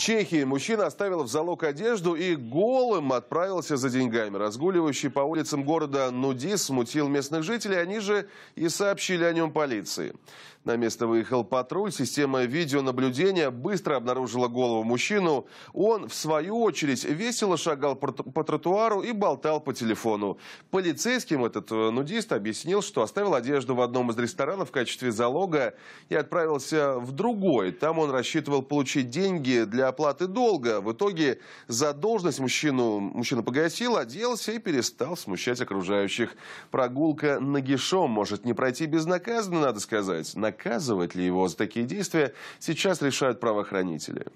Чехии мужчина оставил в залог одежду и голым отправился за деньгами. Разгуливающий по улицам города Нудис смутил местных жителей, они же и сообщили о нем полиции. На место выехал патруль. Система видеонаблюдения быстро обнаружила голову мужчину. Он, в свою очередь, весело шагал по тротуару и болтал по телефону. Полицейским этот э, нудист объяснил, что оставил одежду в одном из ресторанов в качестве залога и отправился в другой. Там он рассчитывал получить деньги для оплаты долга. В итоге задолженность мужчину, мужчина погасил, оделся и перестал смущать окружающих. Прогулка нагишом может не пройти безнаказанно, надо сказать наказывать ли его за такие действия, сейчас решают правоохранители.